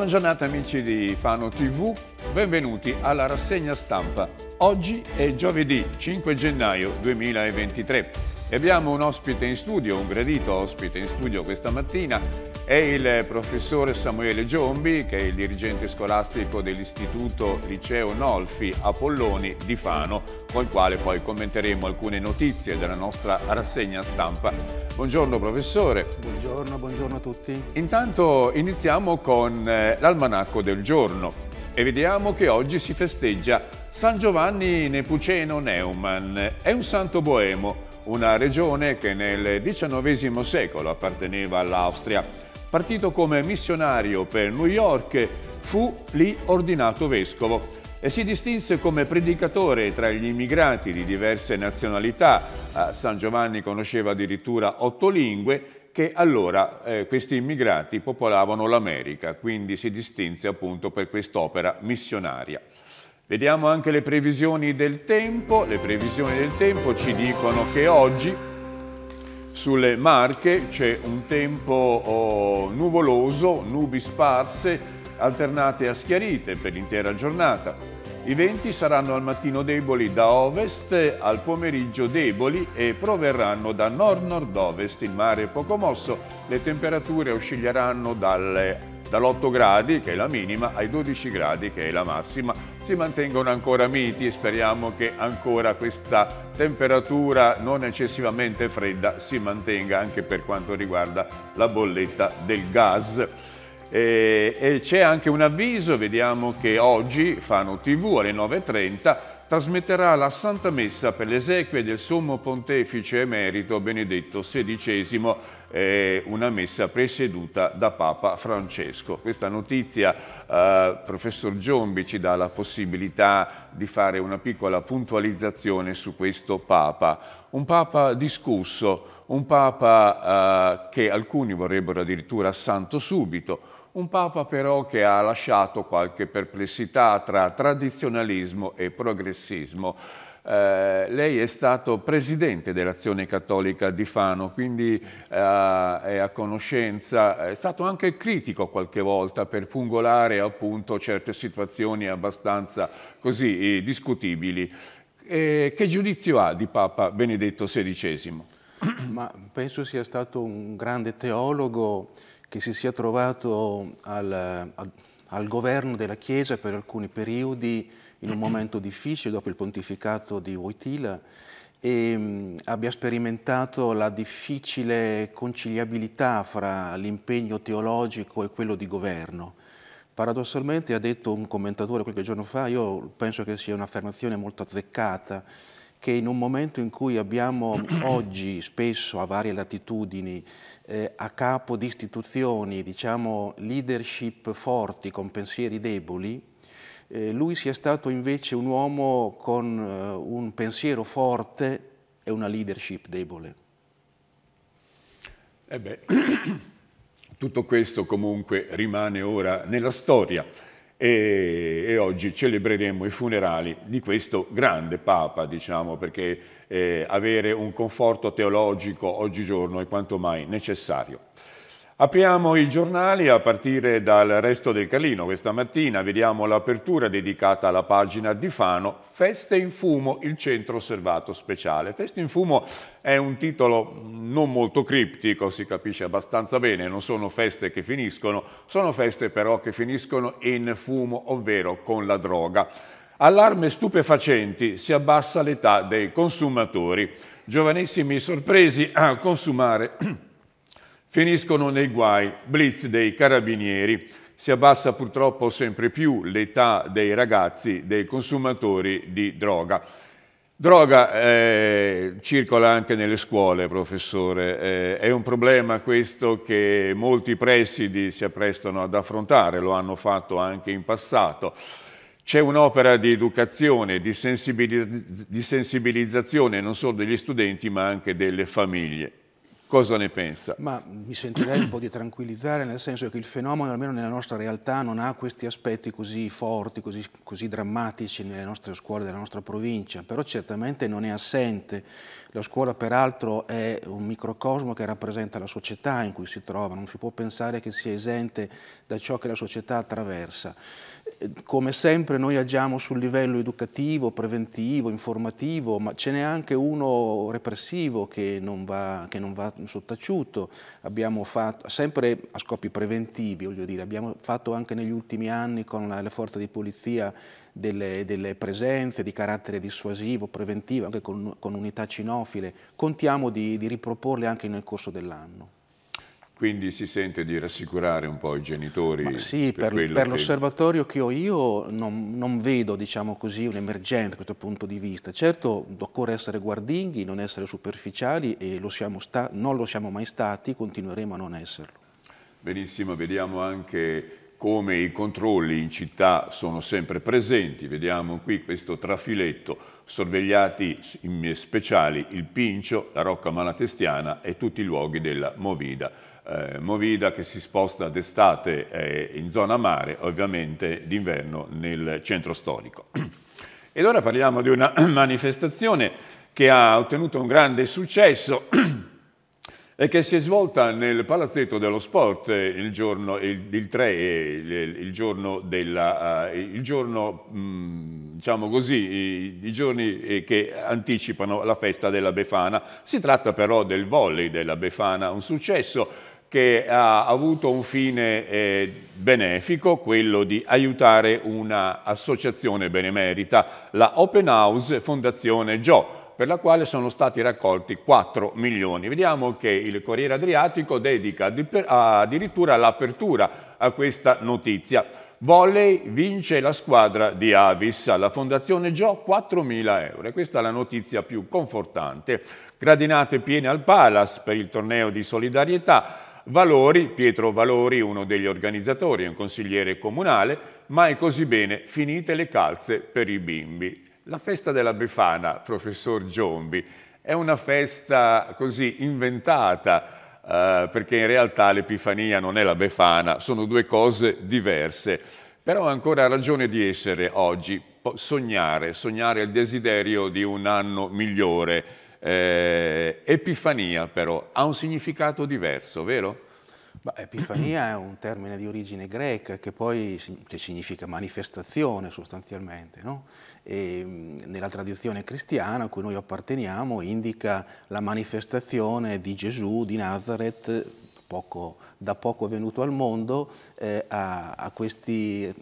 Buona giornata amici di Fano TV, benvenuti alla rassegna stampa. Oggi è giovedì 5 gennaio 2023. E abbiamo un ospite in studio, un gradito ospite in studio questa mattina, è il professore Samuele Giombi, che è il dirigente scolastico dell'Istituto Liceo Nolfi Apolloni di Fano, con il quale poi commenteremo alcune notizie della nostra rassegna stampa. Buongiorno professore. Buongiorno, buongiorno a tutti. Intanto iniziamo con eh, l'almanacco del giorno e vediamo che oggi si festeggia San Giovanni Nepuceno Neumann. È un santo boemo una regione che nel XIX secolo apparteneva all'Austria. Partito come missionario per New York, fu lì ordinato vescovo e si distinse come predicatore tra gli immigrati di diverse nazionalità. A San Giovanni conosceva addirittura otto lingue che allora eh, questi immigrati popolavano l'America, quindi si distinse appunto per quest'opera missionaria. Vediamo anche le previsioni del tempo. Le previsioni del tempo ci dicono che oggi sulle Marche c'è un tempo oh, nuvoloso, nubi sparse, alternate a schiarite per l'intera giornata. I venti saranno al mattino deboli da ovest, al pomeriggio deboli e proverranno da nord-nord-ovest. Il mare è poco mosso, le temperature oscilleranno dalle dall'8 gradi, che è la minima, ai 12 gradi, che è la massima. Si mantengono ancora miti e speriamo che ancora questa temperatura non eccessivamente fredda si mantenga anche per quanto riguarda la bolletta del gas. E, e c'è anche un avviso, vediamo che oggi fanno TV alle 9.30 trasmetterà la Santa Messa per le esequie del Sommo Pontefice Emerito Benedetto XVI, eh, una messa presieduta da Papa Francesco. Questa notizia, eh, professor Giombi, ci dà la possibilità di fare una piccola puntualizzazione su questo Papa. Un Papa discusso, un Papa eh, che alcuni vorrebbero addirittura santo subito, un Papa però che ha lasciato qualche perplessità tra tradizionalismo e progressismo. Eh, lei è stato presidente dell'Azione Cattolica di Fano, quindi eh, è a conoscenza, è stato anche critico qualche volta per pungolare appunto certe situazioni abbastanza così discutibili. Eh, che giudizio ha di Papa Benedetto XVI? Ma penso sia stato un grande teologo che si sia trovato al, al governo della Chiesa per alcuni periodi in un momento difficile dopo il pontificato di Wojtyla e mm, abbia sperimentato la difficile conciliabilità fra l'impegno teologico e quello di governo. Paradossalmente ha detto un commentatore qualche giorno fa, io penso che sia un'affermazione molto azzeccata, che in un momento in cui abbiamo oggi spesso a varie latitudini eh, a capo di istituzioni, diciamo, leadership forti con pensieri deboli, eh, lui sia stato invece un uomo con eh, un pensiero forte e una leadership debole. Eh beh, tutto questo comunque rimane ora nella storia e, e, oggi celebreremo i funerali di questo grande Papa, diciamo, perché eh, avere un conforto teologico oggigiorno è quanto mai necessario. Apriamo i giornali a partire dal resto del Calino. Questa mattina vediamo l'apertura dedicata alla pagina di Fano, Feste in fumo, il centro osservato speciale. Feste in fumo è un titolo non molto criptico, si capisce abbastanza bene, non sono feste che finiscono, sono feste però che finiscono in fumo, ovvero con la droga. Allarme stupefacenti, si abbassa l'età dei consumatori. Giovanissimi sorpresi a consumare Finiscono nei guai, blitz dei carabinieri, si abbassa purtroppo sempre più l'età dei ragazzi, dei consumatori di droga. Droga eh, circola anche nelle scuole, professore, eh, è un problema questo che molti presidi si apprestano ad affrontare, lo hanno fatto anche in passato. C'è un'opera di educazione, di, sensibilizz di sensibilizzazione non solo degli studenti ma anche delle famiglie cosa ne pensa. Ma mi sentirei un po' di tranquillizzare, nel senso che il fenomeno, almeno nella nostra realtà, non ha questi aspetti così forti, così, così drammatici nelle nostre scuole nella nostra provincia, però certamente non è assente la scuola peraltro è un microcosmo che rappresenta la società in cui si trova, non si può pensare che sia esente da ciò che la società attraversa. Come sempre noi agiamo sul livello educativo, preventivo, informativo, ma ce n'è anche uno repressivo che non va, che non va sottaciuto. Abbiamo fatto, sempre a scopi preventivi, voglio dire, abbiamo fatto anche negli ultimi anni con la, le forze di polizia delle, delle presenze di carattere dissuasivo, preventivo, anche con, con unità cinofile, contiamo di, di riproporle anche nel corso dell'anno. Quindi si sente di rassicurare un po' i genitori? Ma sì, per, per, per che... l'osservatorio che ho io non, non vedo diciamo un'emergenza da questo punto di vista. Certo occorre essere guardinghi, non essere superficiali e lo non lo siamo mai stati, continueremo a non esserlo. Benissimo, vediamo anche come i controlli in città sono sempre presenti, vediamo qui questo trafiletto, sorvegliati in speciali il Pincio, la Rocca Malatestiana e tutti i luoghi della Movida. Eh, Movida che si sposta d'estate eh, in zona mare, ovviamente d'inverno nel centro storico. Ed ora parliamo di una manifestazione che ha ottenuto un grande successo e che si è svolta nel Palazzetto dello Sport eh, il giorno, il, il 3, eh, il, il giorno, della, uh, giorno mh, mm, diciamo così, i, i, giorni che anticipano la festa della Befana. Si tratta però del volley della Befana, un successo che ha avuto un fine eh, benefico, quello di aiutare un'associazione benemerita, la Open House Fondazione Gio per la quale sono stati raccolti 4 milioni. Vediamo che il Corriere Adriatico dedica addirittura l'apertura a questa notizia. Volley vince la squadra di Avis, alla Fondazione Gio 4.000 euro. E questa è la notizia più confortante. Gradinate piene al Palace per il torneo di solidarietà. Valori, Pietro Valori, uno degli organizzatori, un consigliere comunale, mai così bene, finite le calze per i bimbi. La festa della Befana, professor Giombi, è una festa così inventata eh, perché in realtà l'Epifania non è la Befana, sono due cose diverse, però ha ancora ragione di essere oggi, sognare, sognare il desiderio di un anno migliore. Eh, Epifania però ha un significato diverso, vero? Beh, epifania è un termine di origine greca che poi che significa manifestazione sostanzialmente, no? Mm, nella tradizione cristiana a cui noi apparteniamo indica la manifestazione di Gesù di Nazareth, poco, da poco venuto al mondo, eh, a, a questi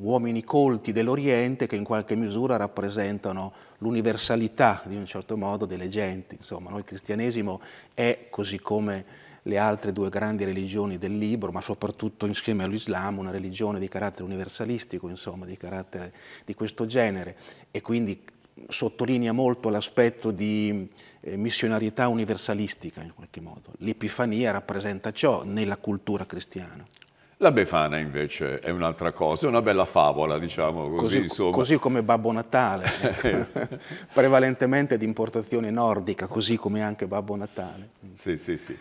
uomini colti dell'Oriente che in qualche misura rappresentano l'universalità, di un certo modo, delle genti. Insomma, no? il cristianesimo è, così come le altre due grandi religioni del libro, ma soprattutto insieme all'Islam, una religione di carattere universalistico, insomma, di carattere di questo genere, e quindi sottolinea molto l'aspetto di eh, missionarietà universalistica in qualche modo. L'Epifania rappresenta ciò nella cultura cristiana. La Befana invece è un'altra cosa, è una bella favola, diciamo così. Così, così come Babbo Natale, ecco. prevalentemente di importazione nordica, così come anche Babbo Natale. Sì, sì, sì.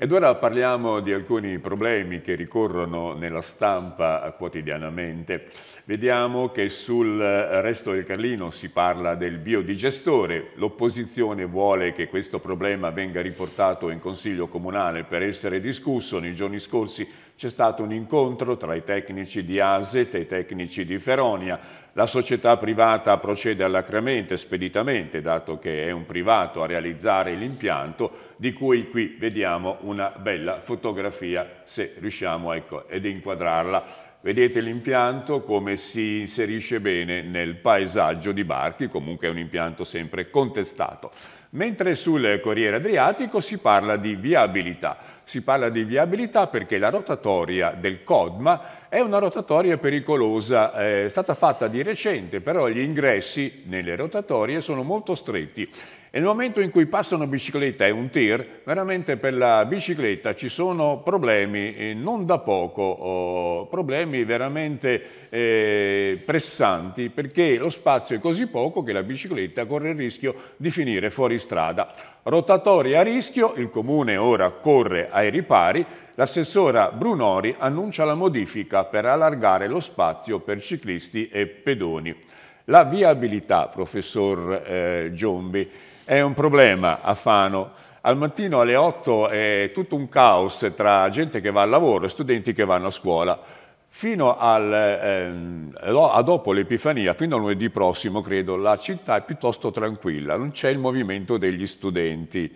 Ed ora parliamo di alcuni problemi che ricorrono nella stampa quotidianamente. Vediamo che sul resto del Carlino si parla del biodigestore. L'opposizione vuole che questo problema venga riportato in Consiglio Comunale per essere discusso. Nei giorni scorsi c'è stato un incontro tra i tecnici di Aset e i tecnici di Feronia. La società privata procede allacramente, speditamente, dato che è un privato a realizzare l'impianto, di cui qui vediamo una bella fotografia, se riusciamo ecco, ad inquadrarla. Vedete l'impianto come si inserisce bene nel paesaggio di Barchi, comunque è un impianto sempre contestato. Mentre sul Corriere Adriatico si parla di viabilità. Si parla di viabilità perché la rotatoria del Codma è una rotatoria pericolosa, è stata fatta di recente, però gli ingressi nelle rotatorie sono molto stretti. E nel momento in cui passa una bicicletta e un tir, veramente per la bicicletta ci sono problemi non da poco, oh, problemi veramente eh, pressanti, perché lo spazio è così poco che la bicicletta corre il rischio di finire fuori strada. Rotatoria a rischio, il comune ora corre ai ripari, l'assessora Brunori annuncia la modifica per allargare lo spazio per ciclisti e pedoni. La viabilità, professor eh, Giombi, è un problema a Fano. Al mattino alle 8 è tutto un caos tra gente che va al lavoro e studenti che vanno a scuola. Fino al, ehm, a dopo l'Epifania, fino a lunedì prossimo, credo, la città è piuttosto tranquilla, non c'è il movimento degli studenti.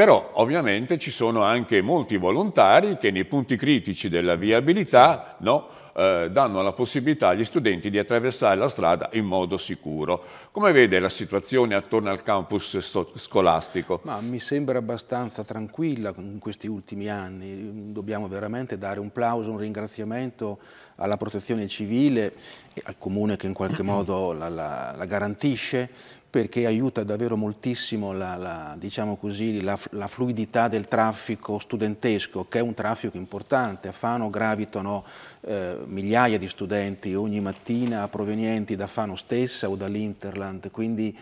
Però ovviamente ci sono anche molti volontari che nei punti critici della viabilità no, eh, danno la possibilità agli studenti di attraversare la strada in modo sicuro. Come vede la situazione attorno al campus scolastico? Ma mi sembra abbastanza tranquilla in questi ultimi anni. Dobbiamo veramente dare un plauso, un ringraziamento alla protezione civile e al comune che in qualche modo la, la, la garantisce perché aiuta davvero moltissimo la, la, diciamo così, la, la, fluidità del traffico studentesco, che è un traffico importante. A Fano gravitano eh, migliaia di studenti ogni mattina provenienti da Fano stessa o dall'Interland, quindi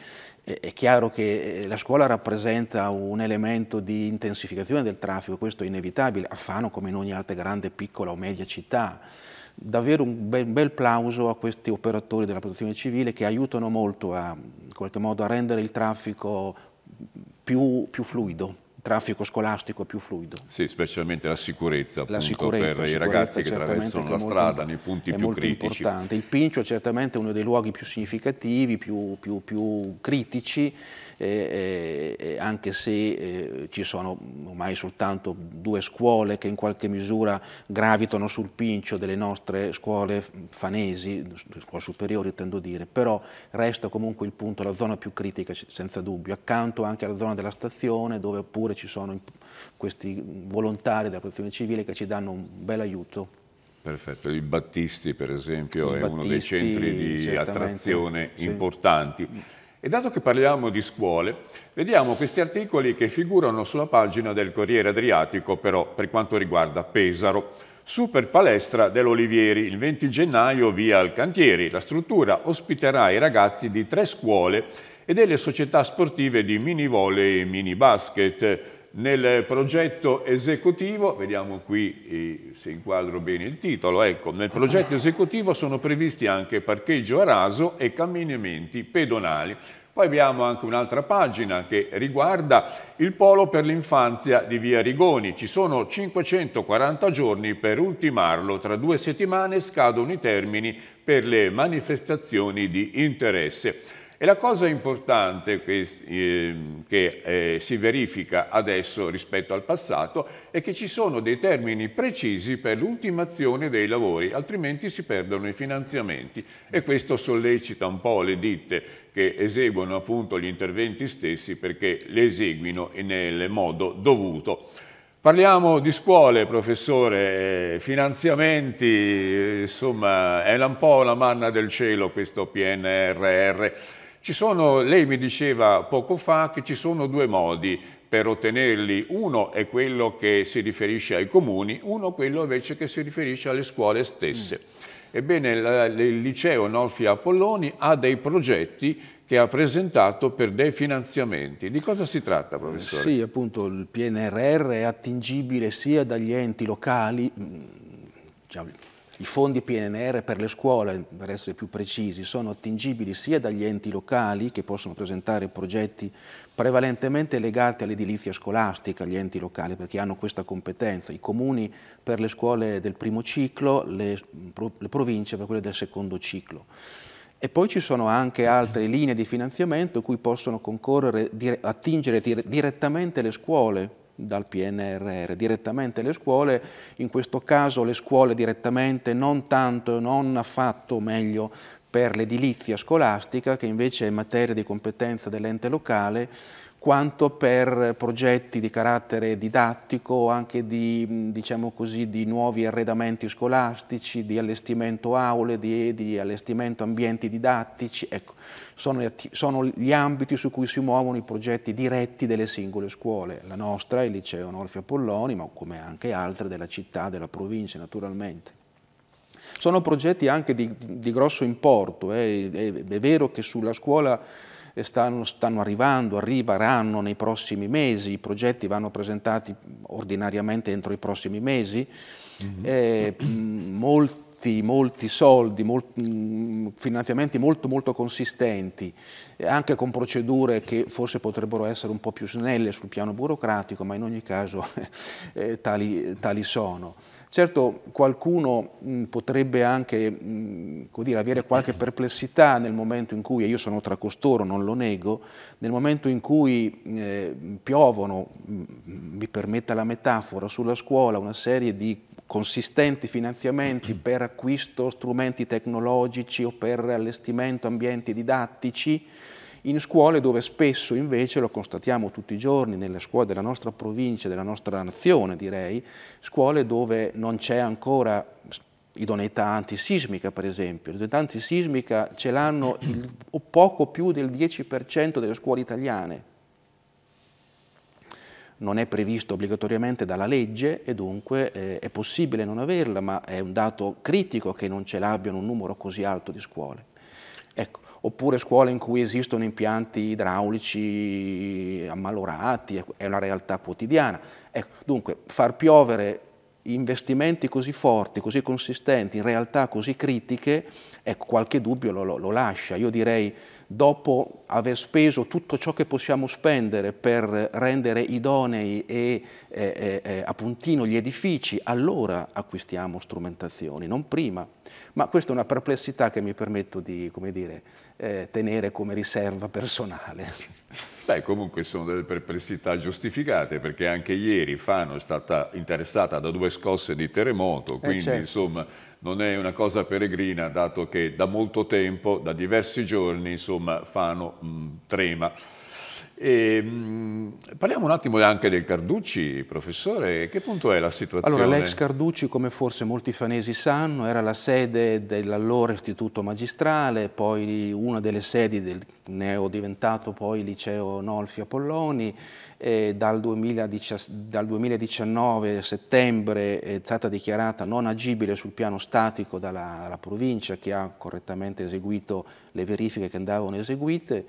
eh, è chiaro che eh, la scuola rappresenta un elemento di intensificazione del traffico, questo è inevitabile, a Fano come in ogni altra grande, piccola o media città davvero un bel, un bel, plauso a questi operatori della protezione civile che aiutano molto a qualche modo a rendere il traffico più, più fluido traffico scolastico più fluido. Sì, specialmente la sicurezza, appunto, la sicurezza per sicurezza, i ragazzi che attraversano la strada nei punti più critici. È molto Importante. Il Pincio è certamente uno dei luoghi più significativi, più, più, più critici, eh, anche se eh, ci sono ormai soltanto due scuole che in qualche misura gravitano sul pincio delle nostre scuole fanesi, scuole superiori intendo dire, però resta comunque il punto, la zona più critica senza dubbio, accanto anche alla zona della stazione dove pure ci sono questi volontari della protezione civile che ci danno un bel aiuto Perfetto, il Battisti per esempio il è Battisti, uno dei centri di attrazione sì. importanti. Mm. E dato che parliamo di scuole, vediamo questi articoli che figurano sulla pagina del Corriere Adriatico, però per quanto riguarda Pesaro. Super palestra dell'Olivieri, il 20 gennaio via Alcantieri. La struttura ospiterà i ragazzi di tre scuole e delle società sportive di mini volley e mini basket nel progetto esecutivo, vediamo qui eh, se inquadro bene il titolo, ecco, nel progetto esecutivo sono previsti anche parcheggio a raso e camminamenti pedonali. Poi abbiamo anche un'altra pagina che riguarda il polo per l'infanzia di Via Rigoni. Ci sono 540 giorni per ultimarlo, tra due settimane scadono i termini per le manifestazioni di interesse. E la cosa importante che, eh, che eh, si verifica adesso rispetto al passato è che ci sono dei termini precisi per l'ultimazione dei lavori, altrimenti si perdono i finanziamenti e questo sollecita un po' le ditte che eseguono appunto gli interventi stessi perché li eseguino nel modo dovuto. Parliamo di scuole, professore, eh, finanziamenti, eh, insomma è un po' la manna del cielo questo PNRR. Sono, lei mi diceva poco fa che ci sono due modi per ottenerli, uno è quello che si riferisce ai comuni, uno è quello invece che si riferisce alle scuole stesse. Mm. Ebbene, il liceo Nolfi Apolloni ha dei progetti che ha presentato per dei finanziamenti. Di cosa si tratta, eh, professore? Sì, appunto, il PNRR è attingibile sia dagli enti locali, mm, diciamo, i fondi PNR per le scuole, per essere più precisi, sono attingibili sia dagli enti locali che possono presentare progetti prevalentemente legati all'edilizia scolastica, gli enti locali perché hanno questa competenza, i comuni per le scuole del primo ciclo, le, le province per quelle del secondo ciclo. E poi ci sono anche altre linee di finanziamento cui possono concorrere, attingere direttamente le scuole dal PNRR direttamente le scuole, in questo caso le scuole direttamente non tanto, e non affatto meglio per l'edilizia scolastica che invece è materia di competenza dell'ente locale quanto per progetti di carattere didattico anche di, diciamo così, di, nuovi arredamenti scolastici, di allestimento aule, di, di allestimento ambienti didattici. Ecco, sono, sono, gli ambiti su cui si muovono i progetti diretti delle singole scuole, la nostra, il liceo Norfio Polloni, ma come anche altre della città, della provincia naturalmente. Sono progetti anche di, di grosso importo, eh. è, è vero che sulla scuola stanno, stanno arrivando, arriveranno nei prossimi mesi, i progetti vanno presentati ordinariamente entro i prossimi mesi, mm-hmm. eh, mm -hmm. eh, molti molti, soldi, molti, mm, finanziamenti molto, molto consistenti, eh, anche con procedure che forse potrebbero essere un po' più snelle sul piano burocratico, ma in ogni caso eh, tali, tali sono. Certo qualcuno mh, mm, potrebbe anche mh, mm, dire, avere qualche perplessità nel momento in cui, e io sono tra costoro, non lo nego, nel momento in cui eh, piovono, mh, mm, mi permetta la metafora, sulla scuola una serie di consistenti finanziamenti per acquisto strumenti tecnologici o per allestimento ambienti didattici, in scuole dove spesso invece, lo constatiamo tutti i giorni, nelle scuole della nostra provincia, della nostra nazione direi, scuole dove non c'è ancora idoneità antisismica per esempio. L'idoneità antisismica ce l'hanno poco più del 10% delle scuole italiane. Non è previsto obbligatoriamente dalla legge e dunque eh, è possibile non averla, ma è un dato critico che non ce l'abbiano un numero così alto di scuole. Ecco, oppure scuole in cui esistono impianti idraulici ammalorati, ecco, è una realtà quotidiana. Ecco, dunque, far piovere investimenti così forti, così consistenti, in realtà così critiche, ecco, qualche dubbio lo, lo, lo lascia. Io direi dopo aver speso tutto ciò che possiamo spendere per rendere idonei e eh, eh, a puntino gli edifici, allora acquistiamo strumentazioni, non prima. Ma questa è una perplessità che mi permetto di come dire, eh, tenere come riserva personale. Beh, comunque sono delle perplessità giustificate perché anche ieri Fano è stata interessata da due scosse di terremoto, eh, quindi eh certo. insomma non è una cosa peregrina dato che da molto tempo, da diversi giorni, insomma Fano mh, trema. E, ehm, mh, parliamo un attimo anche del Carducci, professore, che punto è la situazione? Allora, l'ex Carducci, come forse molti fanesi sanno, era la sede dell'allora istituto magistrale, poi una delle sedi del diventato poi liceo Nolfi Apolloni, eh, dal, 2019, dal, 2019 settembre è stata dichiarata non agibile sul piano statico dalla provincia che ha correttamente eseguito le verifiche che andavano eseguite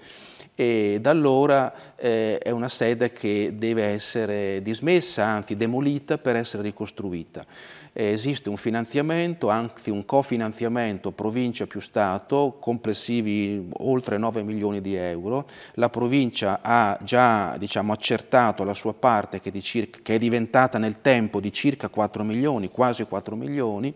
e da allora eh, è una sede che deve essere dismessa, anzi demolita per essere ricostruita. Eh, esiste un finanziamento, anzi un cofinanziamento provincia più Stato, complessivi oltre 9 milioni di euro. La provincia ha già diciamo, accertato la sua parte che, di circa, che è diventata nel tempo di circa 4 milioni, quasi 4 milioni,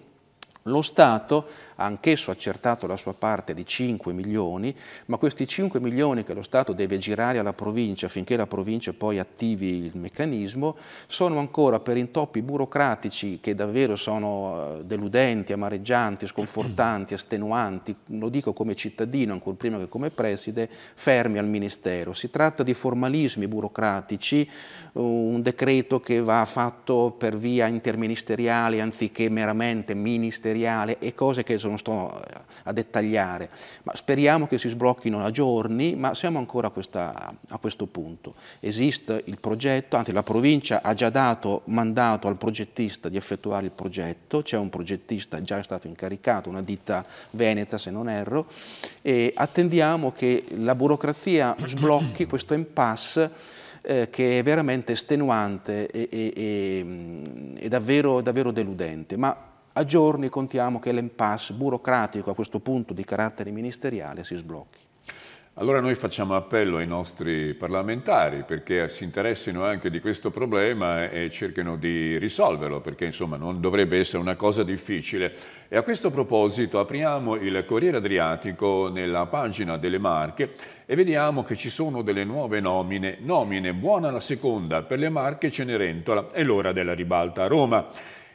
lo Stato ha anch'esso accertato la sua parte di 5 milioni, ma questi 5 milioni che lo Stato deve girare alla provincia affinché la provincia poi attivi il meccanismo, sono ancora per intoppi burocratici che davvero sono eh, deludenti, amareggianti, sconfortanti, estenuanti, lo dico come cittadino ancora prima che come preside, fermi al Ministero. Si tratta di formalismi burocratici, un decreto che va fatto per via interministeriale anziché meramente ministeriale materiale e cose che non sto eh, a dettagliare, ma speriamo che si sblocchino a giorni, ma siamo ancora a, questa, a questo punto. Esiste il progetto, anzi la provincia ha già dato mandato al progettista di effettuare il progetto, c'è un progettista già stato incaricato, una ditta veneta se non erro, e attendiamo che la burocrazia sblocchi questo impasse eh, che è veramente estenuante e, e, e, e mm, davvero, davvero deludente. Ma a giorni contiamo che l'impasse burocratico a questo punto di carattere ministeriale si sblocchi. Allora noi facciamo appello ai nostri parlamentari perché si interessino anche di questo problema e cerchino di risolverlo perché insomma non dovrebbe essere una cosa difficile. E a questo proposito apriamo il Corriere Adriatico nella pagina delle Marche e vediamo che ci sono delle nuove nomine. Nomine buona la seconda per le Marche Cenerentola e l'ora della ribalta a Roma.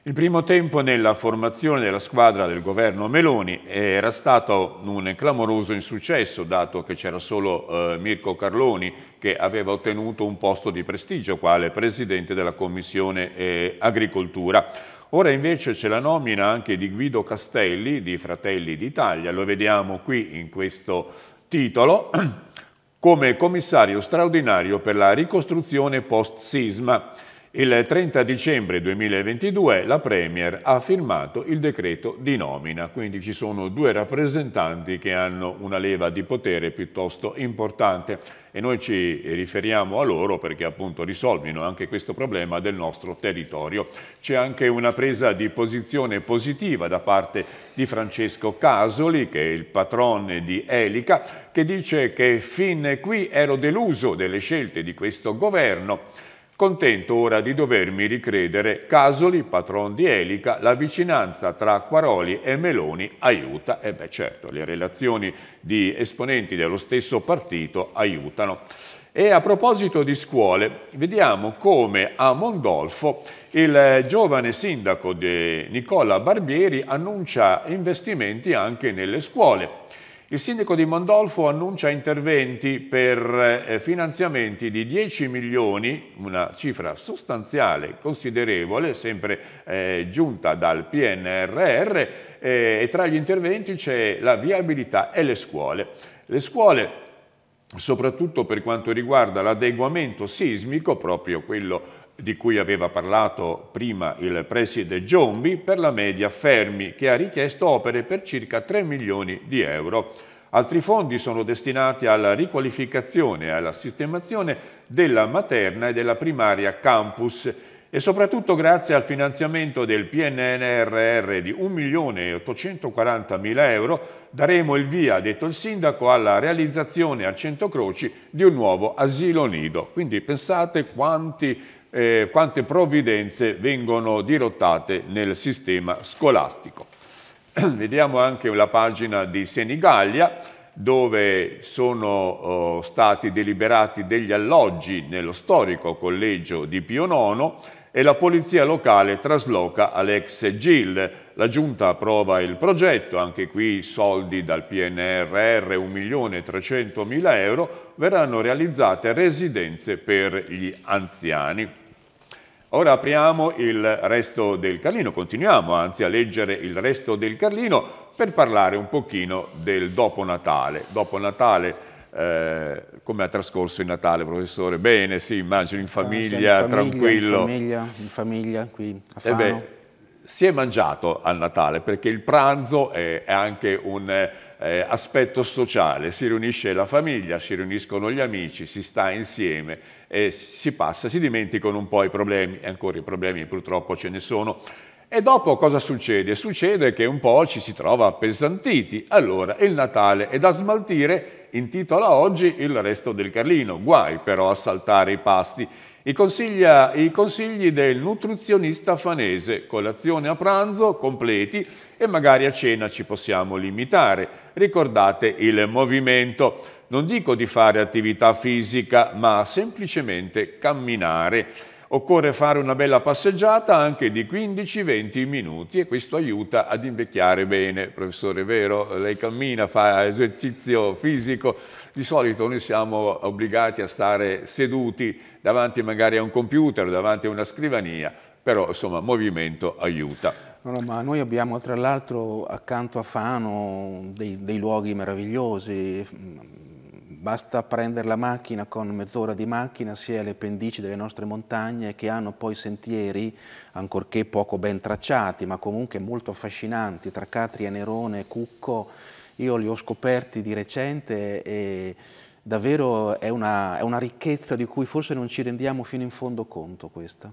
Il primo tempo nella formazione della squadra del governo Meloni era stato un clamoroso insuccesso, dato che c'era solo eh, Mirko Carloni che aveva ottenuto un posto di prestigio quale presidente della Commissione eh, Agricoltura. Ora invece c'è la nomina anche di Guido Castelli di Fratelli d'Italia, lo vediamo qui in questo titolo, come commissario straordinario per la ricostruzione post-sisma. Il 30 dicembre 2022 la Premier ha firmato il decreto di nomina, quindi ci sono due rappresentanti che hanno una leva di potere piuttosto importante e noi ci riferiamo a loro perché appunto risolvino anche questo problema del nostro territorio. C'è anche una presa di posizione positiva da parte di Francesco Casoli, che è il patrone di Elica, che dice che fin qui ero deluso delle scelte di questo governo Contento ora di dovermi ricredere, Casoli, patron di Elica, la vicinanza tra Quaroli e Meloni aiuta. E beh certo, le relazioni di esponenti dello stesso partito aiutano. E a proposito di scuole, vediamo come a Mondolfo il giovane sindaco di Nicola Barbieri annuncia investimenti anche nelle scuole. Il sindaco di Mondolfo annuncia interventi per eh, finanziamenti di 10 milioni, una cifra sostanziale, considerevole, sempre eh, giunta dal PNRR, eh, e tra gli interventi c'è la viabilità e le scuole. Le scuole soprattutto per quanto riguarda l'adeguamento sismico, proprio quello di cui aveva parlato prima il preside Giombi, per la media Fermi, che ha richiesto opere per circa 3 milioni di euro. Altri fondi sono destinati alla riqualificazione e alla sistemazione della materna e della primaria campus e soprattutto grazie al finanziamento del PNNRR di 1.840.000 euro daremo il via, ha detto il sindaco, alla realizzazione a Centocroci di un nuovo asilo nido. Quindi pensate quanti eh, quante provvidenze vengono dirottate nel sistema scolastico. Vediamo anche la pagina di Senigallia dove sono oh, stati deliberati degli alloggi nello storico collegio di Pio IX e la polizia locale trasloca Alex GIL, la Giunta approva il progetto, anche qui soldi dal PNRR 1.300.000 euro, verranno realizzate residenze per gli anziani. Ora apriamo il resto del Carlino, continuiamo anzi a leggere il resto del Carlino per parlare un pochino del dopo Natale. Dopo Natale, eh, come ha trascorso il Natale, professore? Bene, sì, immagino in famiglia, in famiglia tranquillo. In famiglia, in famiglia, qui a Fano. Eh beh, si è mangiato a Natale perché il pranzo è anche un eh, aspetto sociale, si riunisce la famiglia, si riuniscono gli amici, si sta insieme e si passa, si dimenticano un po' i problemi, e ancora i problemi purtroppo ce ne sono. E dopo cosa succede? Succede che un po' ci si trova appesantiti. Allora il Natale è da smaltire intitola oggi il resto del Carlino. Guai però a saltare i pasti. I, i consigli del nutrizionista fanese, colazione a pranzo, completi e magari a cena ci possiamo limitare. Ricordate il movimento. Non dico di fare attività fisica, ma semplicemente camminare. Occorre fare una bella passeggiata anche di 15-20 minuti e questo aiuta ad invecchiare bene. Professore, vero? Lei cammina, fa esercizio fisico. Di solito noi siamo obbligati a stare seduti davanti magari a un computer, davanti a una scrivania, però insomma movimento aiuta. Allora, ma noi abbiamo tra l'altro accanto a Fano dei, dei luoghi meravigliosi, Basta prendere la macchina con mezz'ora di macchina sia alle pendici delle nostre montagne che hanno poi sentieri, ancorché poco ben tracciati, ma comunque molto affascinanti, tra Catria, Nerone, Cucco. Io li ho scoperti di recente e davvero è una, è una ricchezza di cui forse non ci rendiamo fino in fondo conto questa.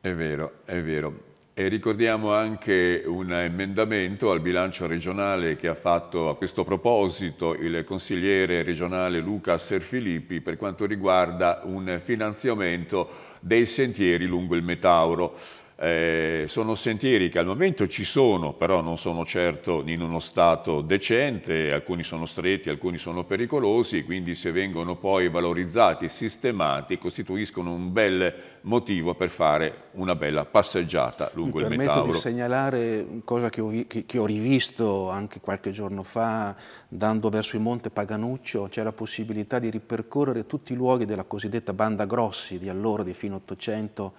È vero, è vero. E ricordiamo anche un emendamento al bilancio regionale che ha fatto a questo proposito il consigliere regionale Luca Serfilippi per quanto riguarda un finanziamento dei sentieri lungo il Metauro. Eh, sono sentieri che al momento ci sono, però non sono certo in uno stato decente, alcuni sono stretti, alcuni sono pericolosi, quindi se vengono poi valorizzati, sistemati, costituiscono un bel motivo per fare una bella passeggiata lungo Mi il Metauro. Mi permetto di segnalare cosa che ho, che, che ho, rivisto anche qualche giorno fa, andando verso il Monte Paganuccio, c'è la possibilità di ripercorrere tutti i luoghi della cosiddetta banda Grossi di allora, di fino 800,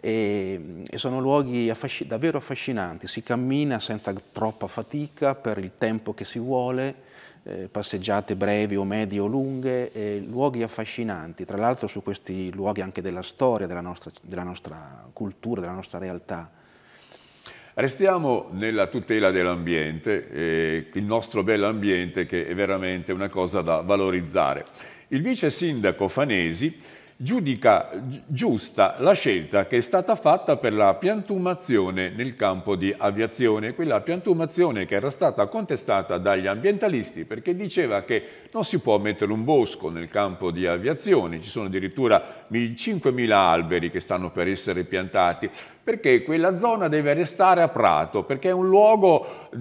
e, e sono luoghi affasc davvero affascinanti, si cammina senza troppa fatica per il tempo che si vuole, eh, passeggiate brevi o medie o lunghe, eh, luoghi affascinanti, tra l'altro su questi luoghi anche della storia, della nostra, della nostra cultura, della nostra realtà. Restiamo nella tutela dell'ambiente, eh, il nostro bel ambiente che è veramente una cosa da valorizzare. Il vice sindaco Fanesi giudica giusta la scelta che è stata fatta per la piantumazione nel campo di aviazione, quella piantumazione che era stata contestata dagli ambientalisti perché diceva che non si può mettere un bosco nel campo di aviazione, ci sono addirittura 5.000 alberi che stanno per essere piantati, perché quella zona deve restare a Prato, perché è un luogo mm,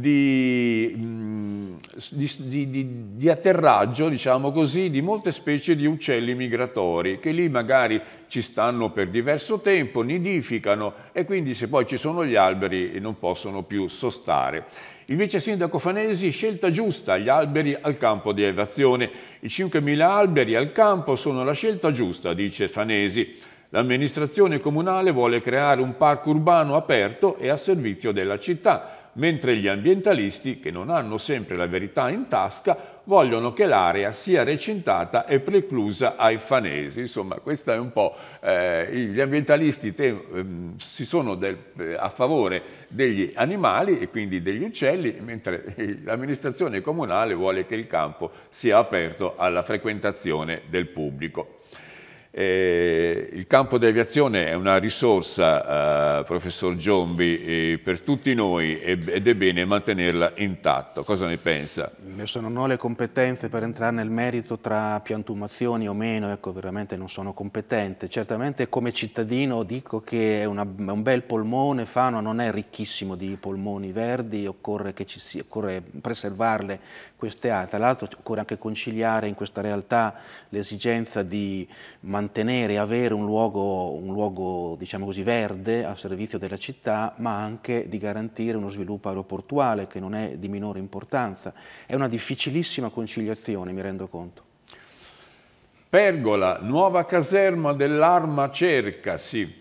di, di, di, di atterraggio, diciamo così, di molte specie di uccelli migratori, che lì magari ci stanno per diverso tempo, nidificano e quindi se poi ci sono gli alberi eh, non possono più sostare. Il vice sindaco Fanesi scelta giusta, gli alberi al campo di evazione. I 5.000 alberi al campo sono la scelta giusta, dice Fanesi. L'amministrazione comunale vuole creare un parco urbano aperto e a servizio della città, mentre gli ambientalisti, che non hanno sempre la verità in tasca, vogliono che l'area sia recintata e preclusa ai fanesi. Insomma, questa è un po'... Eh, gli ambientalisti te, eh, si sono del, eh, a favore degli animali e quindi degli uccelli, mentre l'amministrazione comunale vuole che il campo sia aperto alla frequentazione del pubblico. Eh, il campo di aviazione è una risorsa, eh, professor Giombi, eh, per tutti noi ed è bene mantenerla intatta. Cosa ne pensa? Adesso non ho le competenze per entrare nel merito tra piantumazioni o meno, ecco, veramente non sono competente. Certamente come cittadino dico che è una, un bel polmone, Fano non è ricchissimo di polmoni verdi, occorre, sia, occorre preservarle queste aree. Tra l'altro occorre anche conciliare in questa realtà l'esigenza di mantenere mantenere e avere un luogo, un luogo diciamo così, verde a servizio della città, ma anche di garantire uno sviluppo aeroportuale che non è di minore importanza. È una difficilissima conciliazione, mi rendo conto. Pergola, nuova caserma dell'Arma Cercasi.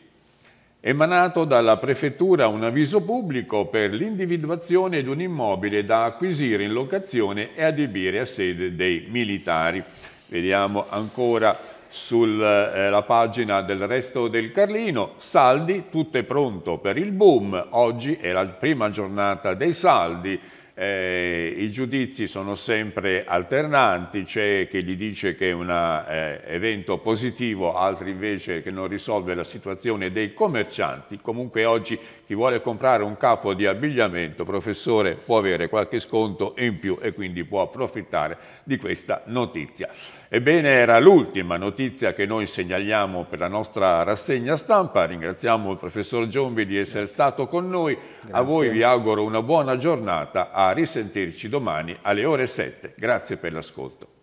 Emanato dalla Prefettura un avviso pubblico per l'individuazione di un immobile da acquisire in locazione e adibire a sede dei militari. Vediamo ancora sulla eh, pagina del resto del Carlino, saldi, tutto è pronto per il boom, oggi è la prima giornata dei saldi, eh, i giudizi sono sempre alternanti, c'è chi gli dice che è un eh, evento positivo, altri invece che non risolve la situazione dei commercianti, comunque oggi chi vuole comprare un capo di abbigliamento, professore, può avere qualche sconto in più e quindi può approfittare di questa notizia. Ebbene, era l'ultima notizia che noi segnaliamo per la nostra rassegna stampa. Ringraziamo il professor Giombi di essere stato con noi. Grazie. A voi vi auguro una buona giornata. A risentirci domani alle ore 7. Grazie per l'ascolto.